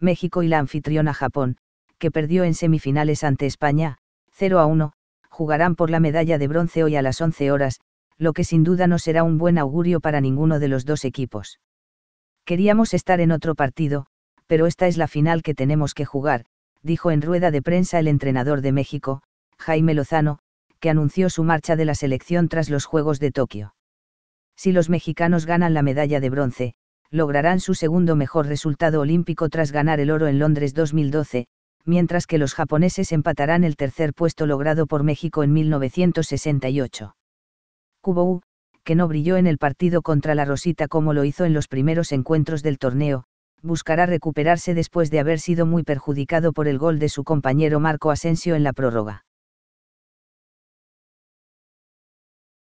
México y la anfitriona Japón, que perdió en semifinales ante España, 0 a 1, jugarán por la medalla de bronce hoy a las 11 horas, lo que sin duda no será un buen augurio para ninguno de los dos equipos. Queríamos estar en otro partido, pero esta es la final que tenemos que jugar, dijo en rueda de prensa el entrenador de México, Jaime Lozano, que anunció su marcha de la selección tras los Juegos de Tokio. Si los mexicanos ganan la medalla de bronce, lograrán su segundo mejor resultado olímpico tras ganar el oro en Londres 2012, mientras que los japoneses empatarán el tercer puesto logrado por México en 1968. Kubou, que no brilló en el partido contra la Rosita como lo hizo en los primeros encuentros del torneo, buscará recuperarse después de haber sido muy perjudicado por el gol de su compañero Marco Asensio en la prórroga.